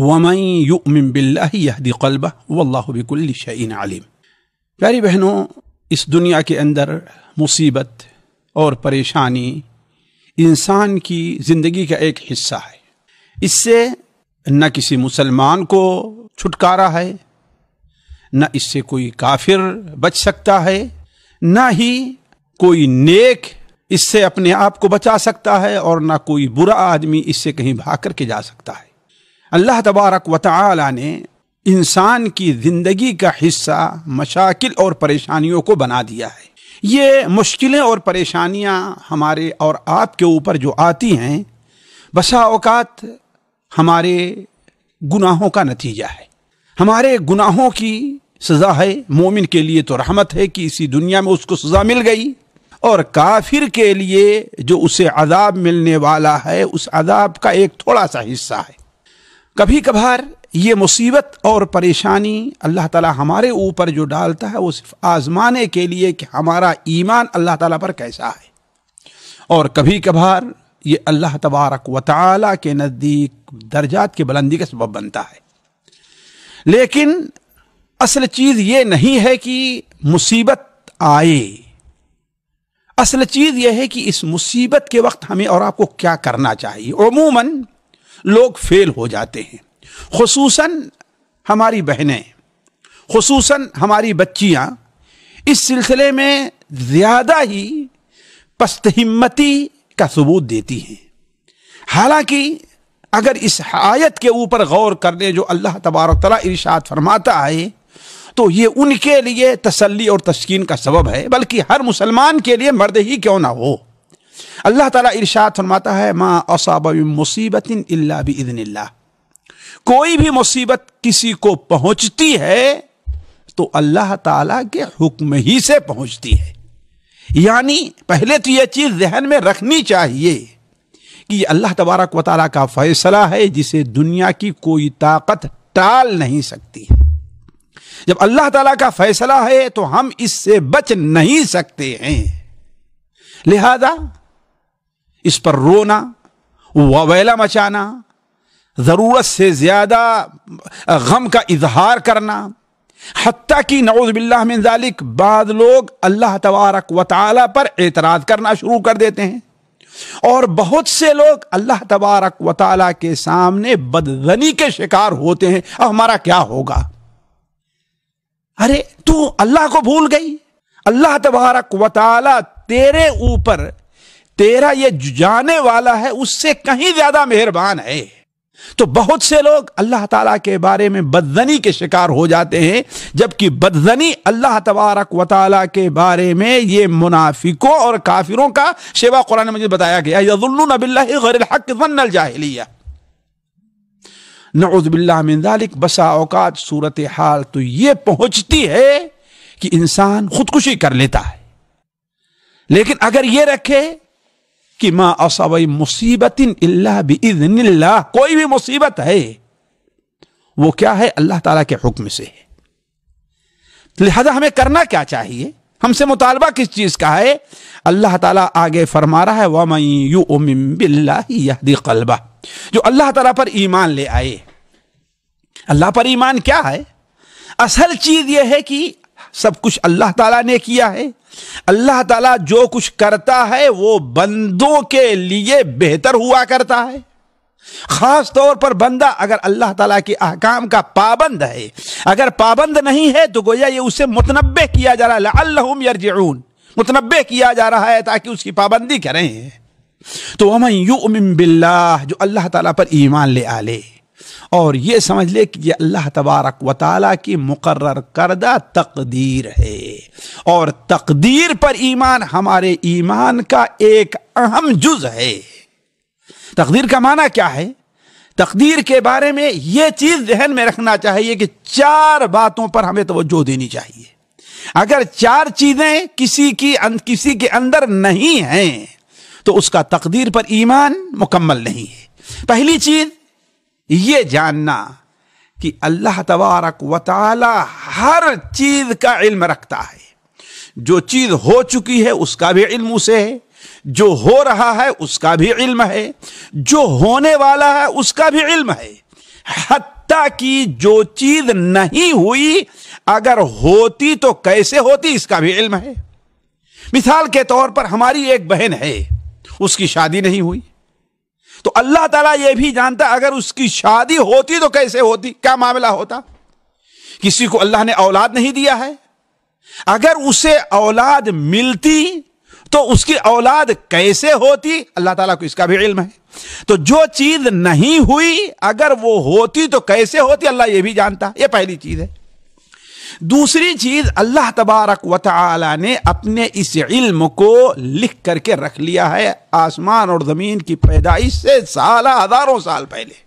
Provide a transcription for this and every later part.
ومن يؤمن ام بلّہ یادی قلبہ و اللہ بک پیاری بہنوں اس دنیا کے اندر مصیبت اور پریشانی انسان کی زندگی کا ایک حصہ ہے اس سے نہ کسی مسلمان کو چھٹکارا ہے نہ اس سے کوئی کافر بچ سکتا ہے نہ ہی کوئی نیک اس سے اپنے آپ کو بچا سکتا ہے اور نہ کوئی برا آدمی اس سے کہیں بھاگ کر کے جا سکتا ہے اللہ تبارک و تعالی نے انسان کی زندگی کا حصہ مشاکل اور پریشانیوں کو بنا دیا ہے یہ مشکلیں اور پریشانیاں ہمارے اور آپ کے اوپر جو آتی ہیں بسا اوقات ہمارے گناہوں کا نتیجہ ہے ہمارے گناہوں کی سزا ہے مومن کے لیے تو رحمت ہے کہ اسی دنیا میں اس کو سزا مل گئی اور کافر کے لیے جو اسے عذاب ملنے والا ہے اس عذاب کا ایک تھوڑا سا حصہ ہے کبھی کبھار یہ مصیبت اور پریشانی اللہ تعالیٰ ہمارے اوپر جو ڈالتا ہے وہ صرف آزمانے کے لیے کہ ہمارا ایمان اللہ تعالیٰ پر کیسا ہے اور کبھی کبھار یہ اللہ تبارک و تعالیٰ کے نزدیک درجات کی بلندی کا سبب بنتا ہے لیکن اصل چیز یہ نہیں ہے کہ مصیبت آئے اصل چیز یہ ہے کہ اس مصیبت کے وقت ہمیں اور آپ کو کیا کرنا چاہیے عموماً لوگ فیل ہو جاتے ہیں خصوصاً ہماری بہنیں خصوصاً ہماری بچیاں اس سلسلے میں زیادہ ہی پست ہمتی کا ثبوت دیتی ہیں حالانکہ اگر اس آیت کے اوپر غور کرنے جو اللہ تبارک تعالیٰ ارشاد فرماتا ہے تو یہ ان کے لیے تسلی اور تسکین کا سبب ہے بلکہ ہر مسلمان کے لیے مرد ہی کیوں نہ ہو اللہ تعالیٰ ارشاد فرماتا ہے اصاب مصیبت اللہ اللہ کوئی بھی مصیبت کسی کو پہنچتی ہے تو اللہ تعالیٰ کے حکم ہی سے پہنچتی ہے یعنی پہلے تو یہ چیز ذہن میں رکھنی چاہیے کہ اللہ تبارک و تعالیٰ کا فیصلہ ہے جسے دنیا کی کوئی طاقت ٹال نہیں سکتی ہے جب اللہ تعالیٰ کا فیصلہ ہے تو ہم اس سے بچ نہیں سکتے ہیں لہذا اس پر رونا وویلا مچانا ضرورت سے زیادہ غم کا اظہار کرنا حتیٰ کی نعوذ باللہ من ذالک بعض لوگ اللہ تبارک و تعالیٰ پر اعتراض کرنا شروع کر دیتے ہیں اور بہت سے لوگ اللہ تبارک و تعالیٰ کے سامنے بد کے شکار ہوتے ہیں اب ہمارا کیا ہوگا ارے تو اللہ کو بھول گئی اللہ تبارک و تعالیٰ تیرے اوپر تیرا یہ جانے والا ہے اس سے کہیں زیادہ مہربان ہے تو بہت سے لوگ اللہ تعالیٰ کے بارے میں بدزنی کے شکار ہو جاتے ہیں جبکہ بدزنی اللہ تبارک و تعالیٰ کے بارے میں یہ منافقوں اور کافروں کا شیوا قرآن مجید بتایا گیا باللہ غیر الجاہلیہ نعوذ باللہ من ذالک بسا اوقات صورت حال تو یہ پہنچتی ہے کہ انسان خودکشی کر لیتا ہے لیکن اگر یہ رکھے کہ ما اصابی مصیبت الا باذن اللہ کوئی بھی مصیبت ہے وہ کیا ہے اللہ تعالیٰ کے حکم سے ہے لہذا ہمیں کرنا کیا چاہیے ہم سے مطالبہ کس چیز کا ہے اللہ تعالیٰ آگے فرما رہا ہے وَمَن يُؤْمِن بِاللَّهِ يَهْدِ قَلْبَهِ جو اللہ تعالیٰ پر ایمان لے آئے اللہ پر ایمان کیا ہے اصل چیز یہ ہے کہ سب کچھ اللہ تعالیٰ نے کیا ہے اللہ تعالیٰ جو کچھ کرتا ہے وہ بندوں کے لیے بہتر ہوا کرتا ہے خاص طور پر بندہ اگر اللہ تعالیٰ کے احکام کا پابند ہے اگر پابند نہیں ہے تو گویا یہ اسے متنبع کیا جا رہا ہے الم یرجعون متنبع کیا جا رہا ہے تاکہ اس کی پابندی کریں تو ہم يُؤْمِن بِاللَّهِ جو اللہ تعالیٰ پر ایمان لے آلے اور یہ سمجھ لے کہ یہ اللہ تبارک و تعالیٰ کی مقرر کردہ تقدیر ہے اور تقدیر پر ایمان ہمارے ایمان کا ایک اہم جز ہے تقدیر کا معنی کیا ہے تقدیر کے بارے میں یہ چیز ذہن میں رکھنا چاہیے کہ چار باتوں پر ہمیں توجہ دینی چاہیے اگر چار چیزیں کسی کی کسی کے اندر نہیں ہیں تو اس کا تقدیر پر ایمان مکمل نہیں ہے پہلی چیز یہ جاننا کہ اللہ تبارک و تعالی ہر چیز کا علم رکھتا ہے جو چیز ہو چکی ہے اس کا بھی علم اسے ہے جو ہو رہا ہے اس کا بھی علم ہے جو ہونے والا ہے اس کا بھی علم ہے حتیٰ کی جو چیز نہیں ہوئی اگر ہوتی تو کیسے ہوتی اس کا بھی علم ہے مثال کے طور پر ہماری ایک بہن ہے اس کی شادی نہیں ہوئی تو اللہ تعالیٰ یہ بھی جانتا اگر اس کی شادی ہوتی تو کیسے ہوتی کیا معاملہ ہوتا کسی کو اللہ نے اولاد نہیں دیا ہے اگر اسے اولاد ملتی تو اس کی اولاد کیسے ہوتی اللہ تعالیٰ کو اس کا بھی علم ہے تو جو چیز نہیں ہوئی اگر وہ ہوتی تو کیسے ہوتی اللہ یہ بھی جانتا یہ پہلی چیز ہے دوسری چیز اللہ تبارک و تعالی نے اپنے اس علم کو لکھ کر کے رکھ لیا ہے آسمان اور زمین کی پیدائش سے سالہ ہزاروں سال پہلے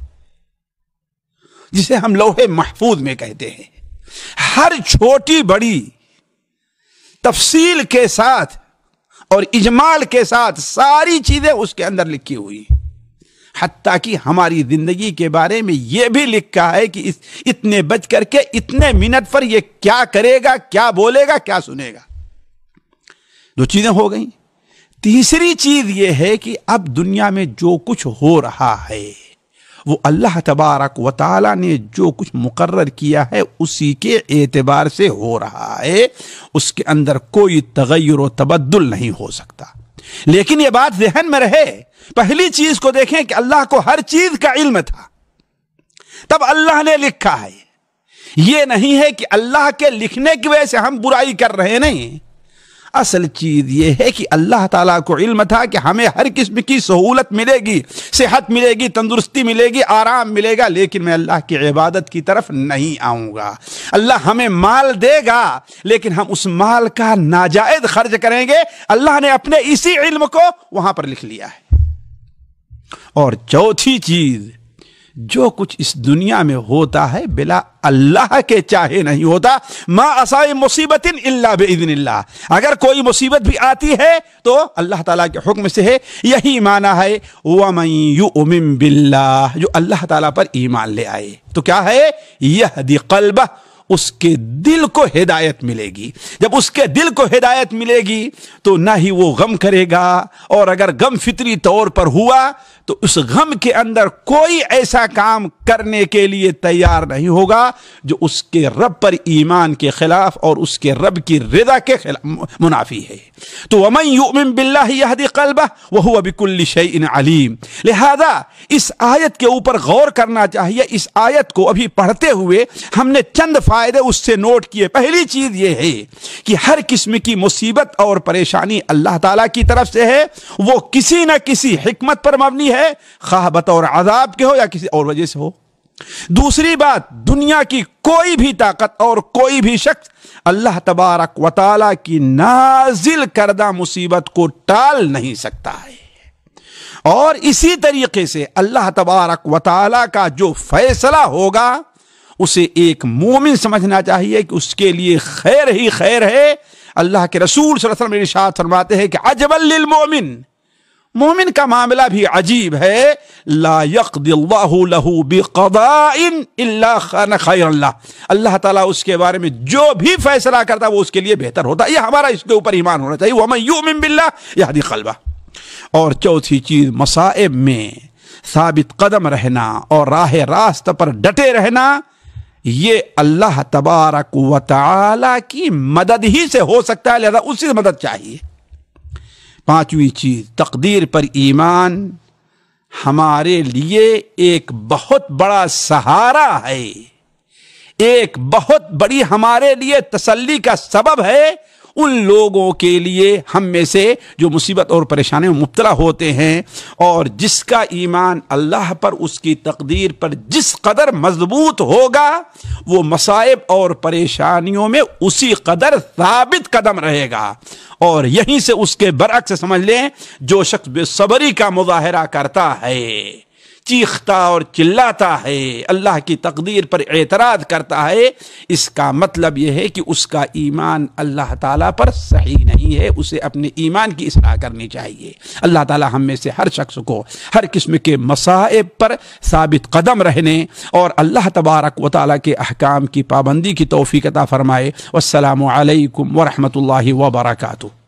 جسے ہم لوہے محفوظ میں کہتے ہیں ہر چھوٹی بڑی تفصیل کے ساتھ اور اجمال کے ساتھ ساری چیزیں اس کے اندر لکھی ہوئی ہیں حتیٰ کہ ہماری زندگی کے بارے میں یہ بھی لکھا ہے کہ اتنے بج کر کے اتنے پر یہ کیا کیا کرے گا بولے گا کیا سنے گا دو چیزیں ہو گئیں تیسری چیز یہ ہے کہ اب دنیا میں جو کچھ ہو رہا ہے وہ اللہ تبارک و تعالی نے جو کچھ مقرر کیا ہے اسی کے اعتبار سے ہو رہا ہے اس کے اندر کوئی تغیر و تبدل نہیں ہو سکتا لیکن یہ بات ذہن میں رہے پہلی چیز کو دیکھیں کہ اللہ کو ہر چیز کا علم تھا تب اللہ نے لکھا ہے یہ نہیں ہے کہ اللہ کے لکھنے کی وجہ سے ہم برائی کر رہے ہیں نہیں اصل چیز یہ ہے کہ اللہ تعالیٰ کو علم تھا کہ ہمیں ہر قسم کی سہولت ملے گی صحت ملے گی تندرستی ملے گی آرام ملے گا لیکن میں اللہ کی عبادت کی طرف نہیں آؤں گا اللہ ہمیں مال دے گا لیکن ہم اس مال کا ناجائز خرچ کریں گے اللہ نے اپنے اسی علم کو وہاں پر لکھ لیا ہے اور چوتھی چیز جو کچھ اس دنیا میں ہوتا ہے بلا اللہ کے چاہے نہیں ہوتا ما اصائی مصیبت اللہ بے اللہ اگر کوئی مصیبت بھی آتی ہے تو اللہ تعالیٰ کے حکم سے ہے یہی معنی ہے يُؤْمِن بِاللَّهِ جو اللہ تعالیٰ پر ایمان لے آئے تو کیا ہے یہ قلبہ اس کے دل کو ہدایت ملے گی جب اس کے دل کو ہدایت ملے گی تو نہ ہی وہ غم کرے گا اور اگر غم فطری طور پر ہوا تو اس غم کے اندر کوئی ایسا کام کرنے کے لیے تیار نہیں ہوگا جو اس کے رب پر ایمان کے خلاف اور اس کے رب کی رضا کے خلاف منافی ہے تو ومن یؤمن باللہ یهدی قلبہ وہو بکل شیء علیم لہذا اس آیت کے اوپر غور کرنا چاہیے اس آیت کو ابھی پڑھتے ہوئے ہم نے چند فائدہ فائدے اس سے نوٹ کیے پہلی چیز یہ ہے کہ ہر قسم کی مصیبت اور پریشانی اللہ تعالیٰ کی طرف سے ہے وہ کسی نہ کسی حکمت پر مبنی ہے خواہ بطور عذاب کے ہو یا کسی اور وجہ سے ہو دوسری بات دنیا کی کوئی بھی طاقت اور کوئی بھی شخص اللہ تبارک و تعالیٰ کی نازل کردہ مصیبت کو ٹال نہیں سکتا ہے اور اسی طریقے سے اللہ تبارک و تعالیٰ کا جو فیصلہ ہوگا اسے ایک مومن سمجھنا چاہیے کہ اس کے لیے خیر ہی خیر ہے اللہ کے رسول صلی اللہ علیہ وسلم ارشاد فرماتے ہیں کہ عجب للمومن مومن کا معاملہ بھی عجیب ہے لا یقضی اللہ له بقضاء الا خان خیر اللہ اللہ تعالیٰ اس کے بارے میں جو بھی فیصلہ کرتا وہ اس کے لیے بہتر ہوتا ہے یہ ہمارا اس کے اوپر ایمان ہونا چاہیے وَمَن يُؤْمِن بِاللَّهِ يَهْدِ قَلْبَهُ اور چوتھی چیز مصائب میں ثابت قدم رہنا اور راہ راست پر ڈٹے رہنا یہ اللہ تبارک و تعالی کی مدد ہی سے ہو سکتا ہے لہذا اسی سے مدد چاہیے پانچویں چیز تقدیر پر ایمان ہمارے لیے ایک بہت بڑا سہارا ہے ایک بہت بڑی ہمارے لیے تسلی کا سبب ہے ان لوگوں کے لیے ہم میں سے جو مصیبت اور پریشانیوں میں مبتلا ہوتے ہیں اور جس کا ایمان اللہ پر اس کی تقدیر پر جس قدر مضبوط ہوگا وہ مصائب اور پریشانیوں میں اسی قدر ثابت قدم رہے گا اور یہیں سے اس کے برعکس سمجھ لیں جو شخص بے صبری کا مظاہرہ کرتا ہے چیختا اور چلاتا ہے اللہ کی تقدیر پر اعتراض کرتا ہے اس کا مطلب یہ ہے کہ اس کا ایمان اللہ تعالیٰ پر صحیح نہیں ہے اسے اپنے ایمان کی اصلاح کرنی چاہیے اللہ تعالیٰ ہم میں سے ہر شخص کو ہر قسم کے مصائب پر ثابت قدم رہنے اور اللہ تبارک و تعالیٰ کے احکام کی پابندی کی توفیق عطا فرمائے والسلام علیکم ورحمۃ اللہ وبرکاتہ